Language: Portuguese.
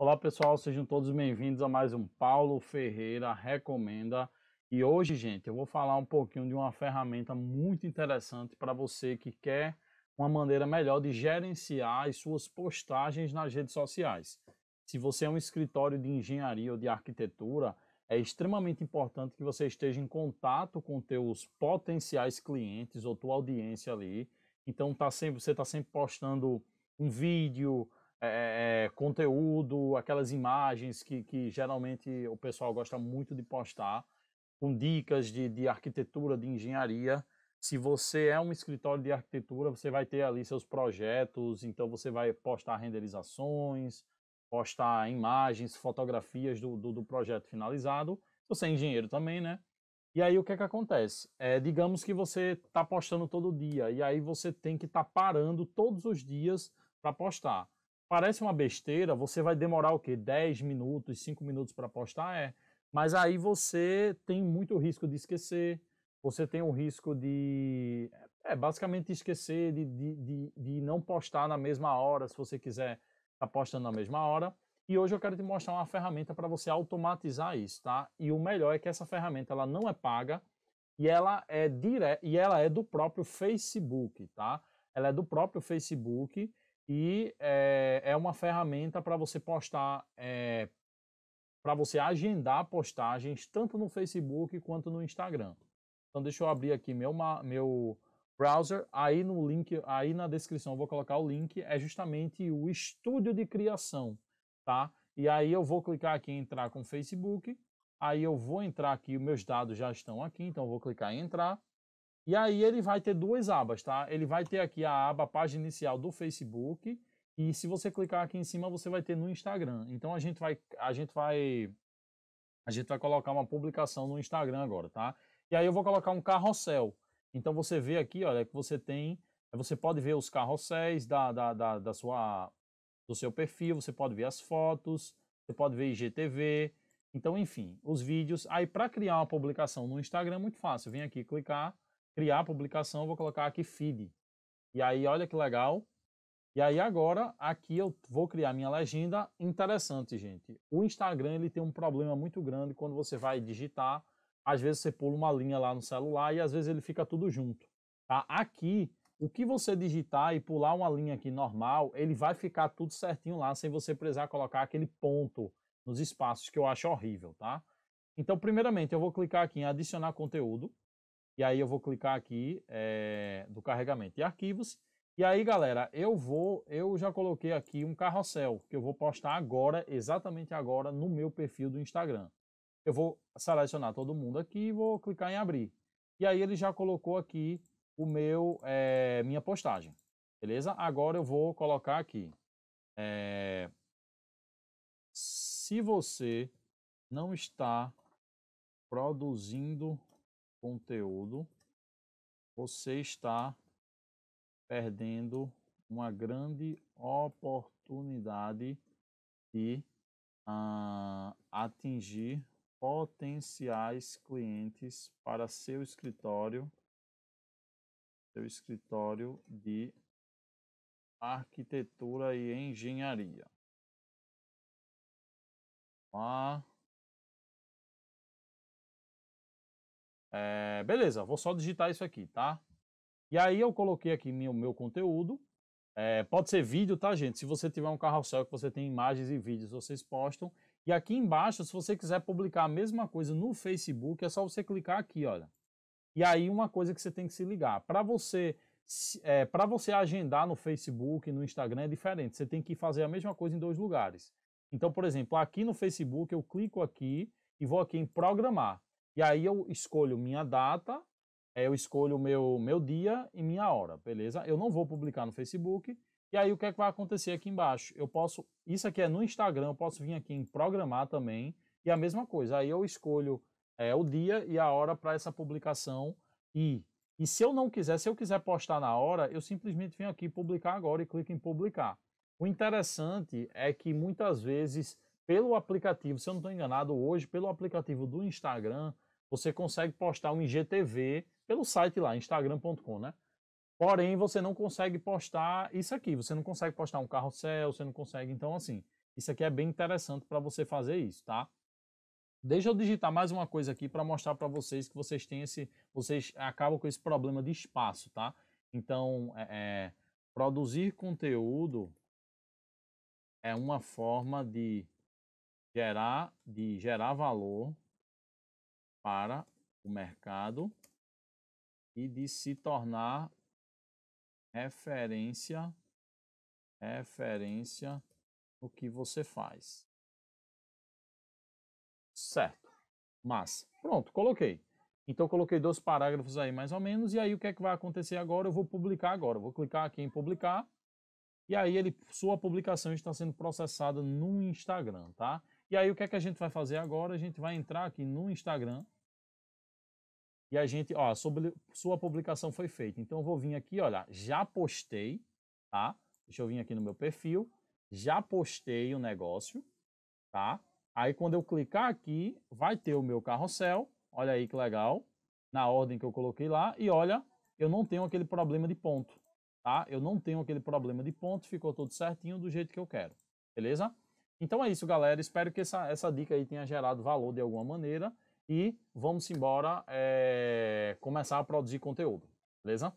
Olá pessoal, sejam todos bem-vindos a mais um Paulo Ferreira Recomenda. E hoje, gente, eu vou falar um pouquinho de uma ferramenta muito interessante para você que quer uma maneira melhor de gerenciar as suas postagens nas redes sociais. Se você é um escritório de engenharia ou de arquitetura, é extremamente importante que você esteja em contato com teus potenciais clientes ou tua audiência ali. Então tá sempre, você está sempre postando um vídeo, é, é, é, conteúdo, aquelas imagens que, que geralmente o pessoal gosta muito de postar, com dicas de, de arquitetura, de engenharia. Se você é um escritório de arquitetura, você vai ter ali seus projetos, então você vai postar renderizações, postar imagens, fotografias do, do, do projeto finalizado. Você é engenheiro também, né? E aí o que é que acontece? É, digamos que você está postando todo dia, e aí você tem que estar tá parando todos os dias para postar parece uma besteira, você vai demorar o quê? 10 minutos, 5 minutos para postar? É. Mas aí você tem muito risco de esquecer, você tem o risco de é, basicamente esquecer, de, de, de, de não postar na mesma hora, se você quiser tá postando na mesma hora. E hoje eu quero te mostrar uma ferramenta para você automatizar isso, tá? E o melhor é que essa ferramenta ela não é paga e ela é dire... e ela é do próprio Facebook, tá? Ela é do próprio Facebook e é, é uma ferramenta para você postar, é, eh, para você agendar postagens tanto no Facebook quanto no Instagram. Então deixa eu abrir aqui meu, meu browser, aí no link, aí na descrição eu vou colocar o link, é justamente o estúdio de criação, tá? E aí eu vou clicar aqui em entrar com o Facebook, aí eu vou entrar aqui, meus dados já estão aqui, então eu vou clicar em entrar, e aí ele vai ter duas abas, tá? Ele vai ter aqui a aba página inicial do Facebook e se você clicar aqui em cima você vai ter no Instagram. Então a gente vai a gente vai a gente vai colocar uma publicação no Instagram agora, tá? E aí eu vou colocar um carrossel. Então você vê aqui, olha, que você tem, você pode ver os carrosséis da, da, da, da sua do seu perfil, você pode ver as fotos, você pode ver IGTV, então enfim, os vídeos. Aí para criar uma publicação no Instagram é muito fácil. Vem aqui clicar criar a publicação, vou colocar aqui feed. E aí, olha que legal. E aí agora, aqui eu vou criar minha legenda. Interessante, gente. O Instagram ele tem um problema muito grande quando você vai digitar. Às vezes você pula uma linha lá no celular e às vezes ele fica tudo junto. Tá? Aqui, o que você digitar e pular uma linha aqui normal, ele vai ficar tudo certinho lá, sem você precisar colocar aquele ponto nos espaços, que eu acho horrível, tá? Então, primeiramente, eu vou clicar aqui em adicionar conteúdo. E aí eu vou clicar aqui é, do carregamento e arquivos. E aí, galera, eu vou, eu já coloquei aqui um carrossel que eu vou postar agora, exatamente agora, no meu perfil do Instagram. Eu vou selecionar todo mundo aqui e vou clicar em abrir. E aí ele já colocou aqui o meu é, minha postagem, beleza? Agora eu vou colocar aqui. É, se você não está produzindo conteúdo, você está perdendo uma grande oportunidade de uh, atingir potenciais clientes para seu escritório, seu escritório de arquitetura e engenharia. ah, É, beleza, vou só digitar isso aqui, tá? E aí eu coloquei aqui meu, meu conteúdo. É, pode ser vídeo, tá, gente? Se você tiver um carrossel que você tem imagens e vídeos, vocês postam. E aqui embaixo, se você quiser publicar a mesma coisa no Facebook, é só você clicar aqui, olha. E aí uma coisa que você tem que se ligar. Para você é, para você agendar no Facebook, e no Instagram é diferente. Você tem que fazer a mesma coisa em dois lugares. Então, por exemplo, aqui no Facebook eu clico aqui e vou aqui em programar. E aí eu escolho minha data, eh, eu escolho meu, meu dia e minha hora, beleza? Eu não vou publicar no Facebook. E aí o que, é que vai acontecer aqui embaixo? Eu posso, isso aqui é no Instagram, eu posso vir aqui em programar também. E a mesma coisa, aí eu escolho é, o dia e a hora para essa publicação e e se eu não quiser, se eu quiser postar na hora, eu simplesmente venho aqui publicar agora e clico em publicar. O interessante é que muitas vezes, pelo aplicativo, se eu não estou enganado, hoje, pelo aplicativo do Instagram, você consegue postar um IGTV pelo site lá, instagram.com, né? Porém, você não consegue postar isso aqui, você não consegue postar um carrossel, você não consegue. Então, assim, isso aqui é bem interessante para você fazer isso, tá? Deixa eu digitar mais uma coisa aqui para mostrar para vocês que vocês têm esse, vocês acabam com esse problema de espaço, tá? Então, é, é, produzir conteúdo é uma forma de gerar, de gerar valor para o mercado e de se tornar referência referência no que você faz. Certo. Mas pronto, coloquei. Então coloquei dois parágrafos aí mais ou menos e aí o que é que vai acontecer agora? Eu vou publicar agora. Eu vou clicar aqui em publicar. E aí ele sua publicação está sendo processada no Instagram, tá? E aí o que é que a gente vai fazer agora? A gente vai entrar aqui no Instagram e a gente, ó, sobre, sua publicação foi feita. Então eu vou vir aqui, olha, já postei, tá? Deixa eu vir aqui no meu perfil, já postei o negócio, tá? Aí quando eu clicar aqui, vai ter o meu carrossel, olha aí que legal, na ordem que eu coloquei lá, e olha, eu não tenho aquele problema de ponto, tá? Eu não tenho aquele problema de ponto, ficou tudo certinho do jeito que eu quero, beleza? Então é isso, galera. Espero que essa, essa dica aí tenha gerado valor de alguma maneira e vamos embora é, começar a produzir conteúdo, beleza?